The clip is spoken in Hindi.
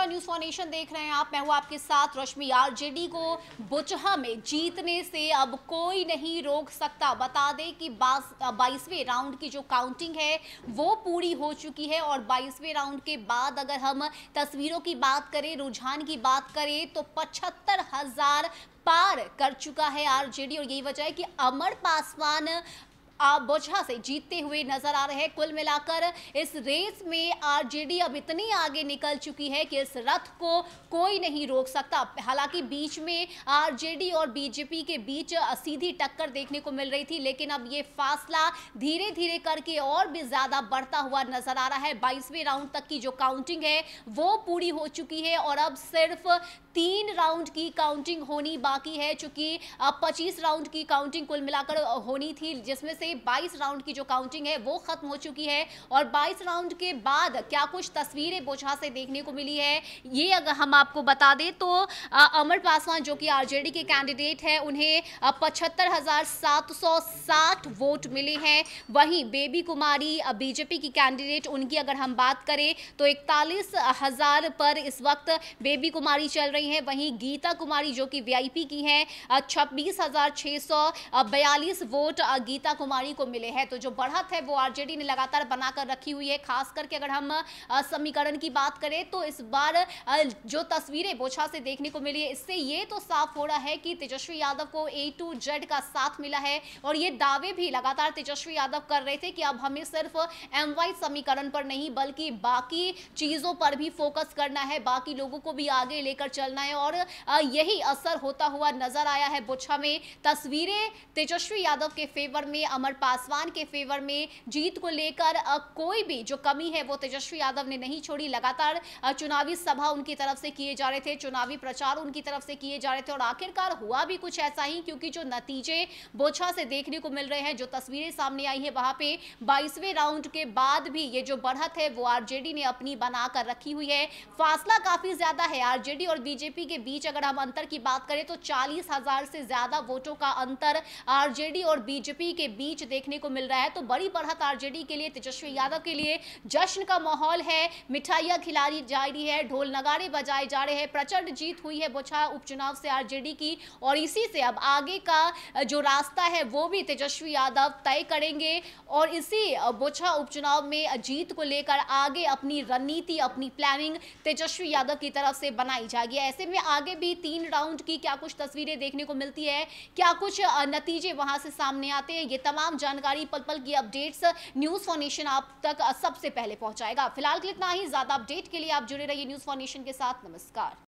का न्यूज फॉर्नेशन देख रहे हैं आप मैं हूं आपके साथ रश्मि आरजेडी को बुचहा में जीतने से अब कोई नहीं रोक सकता बता दें कि बाईसवें राउंड की जो काउंटिंग है वो पूरी हो चुकी है और बाईसवें राउंड के बाद अगर हम तस्वीरों की बात करें रुझान की बात करें तो पचहत्तर पार कर चुका है आरजेडी और यही वजह है कि अमर पासवान बोझा से जीतते हुए नजर आ रहे हैं कुल मिलाकर इस रेस में आरजेडी अब इतनी आगे निकल चुकी है कि इस रथ को कोई नहीं रोक सकता हालांकि बीच में आरजेडी और बीजेपी के बीच सीधी टक्कर देखने को मिल रही थी लेकिन अब ये फासला धीरे धीरे करके और भी ज्यादा बढ़ता हुआ नजर आ रहा है बाईसवें राउंड तक की जो काउंटिंग है वो पूरी हो चुकी है और अब सिर्फ तीन राउंड की काउंटिंग होनी बाकी है चूंकि अब पच्चीस राउंड की काउंटिंग कुल मिलाकर होनी थी जिसमें से से 22 राउंड की जो काउंटिंग है वो खत्म हो चुकी है और 22 राउंड के बाद क्या कुछ तस्वीरें बोछा से देखने को मिली है ये अगर हम आपको बता दें तो अमर पासवान जो कि आरजेडी के कैंडिडेट हैं उन्हें पचहत्तर वोट मिले हैं वहीं बेबी कुमारी बीजेपी की कैंडिडेट उनकी अगर हम बात करें तो इकतालीस हजार पर इस वक्त बेबी कुमारी चल रही हैं वहीं गीता कुमारी जो कि वीआईपी की हैं छब्बीस हजार छः सौ बयालीस वोट गीता कुमारी तिवारी को मिले हैं तो जो बढ़त है वो आरजेडी ने लगातार बनाकर रखी हुई है खास करके अगर हम समीकरण की बात करें तो इस बार जो तस्वीरें बोछा से देखने को मिली है इससे ये तो साफ हो रहा है कि तेजस्वी यादव को ए टू जेड का साथ मिला है और ये दावे भी लगातार तेजस्वी यादव कर रहे थे कि अब हमें सिर्फ एम समीकरण पर नहीं बल्कि बाकी चीज़ों पर भी फोकस करना है बाकी लोगों को भी आगे लेकर चलना है और यही असर होता हुआ नजर आया है बोछा में तस्वीरें तेजस्वी यादव के फेवर में अमर अमर पासवान के फेवर में जीत को लेकर कोई भी जो कमी है वो तेजस्वी यादव ने नहीं छोड़ी लगातार चुनावी सभा उनकी तरफ से किए जा रहे थे चुनावी प्रचार उनकी तरफ से किए जा रहे थे और आखिरकार हुआ भी कुछ ऐसा ही क्योंकि जो नतीजे बोछा से देखने को मिल रहे हैं जो तस्वीरें सामने आई है वहां पे बाईसवें राउंड के बाद भी ये जो बढ़त है वो आरजेडी ने अपनी बनाकर रखी हुई है फासला काफी ज्यादा है आरजेडी और बीजेपी के बीच अगर हम अंतर की बात करें तो चालीस हजार से ज्यादा वोटों का अंतर आरजेडी और बीजेपी के बीच बीच देखने को मिल रहा है तो बड़ी बढ़त आरजेडी के लिए तेजस्वी यादव के लिए जश्न का माहौल है मिठाइयाँ खिलाई जा रही है ढोल नगाड़े बजाए जा रहे हैं प्रचंड जीत हुई है बोछा उपचुनाव से आरजेडी की और इसी से अब आगे का जो रास्ता है वो भी तेजस्वी यादव तय करेंगे और इसी बोछा उपचुनाव में जीत को लेकर आगे अपनी रणनीति अपनी प्लानिंग तेजस्वी यादव की तरफ से बनाई जाएगी ऐसे में आगे भी तीन राउंड की क्या कुछ तस्वीरें देखने को मिलती है क्या कुछ नतीजे वहां से सामने आते हैं ये तमाम तमाम जानकारी पल पल की अपडेट्स न्यूज फॉर्नेशन आप तक सबसे पहले पहुंचाएगा फिलहाल के इतना ही ज्यादा अपडेट के लिए आप जुड़े रहिए न्यूज फॉर्नेशन के साथ नमस्कार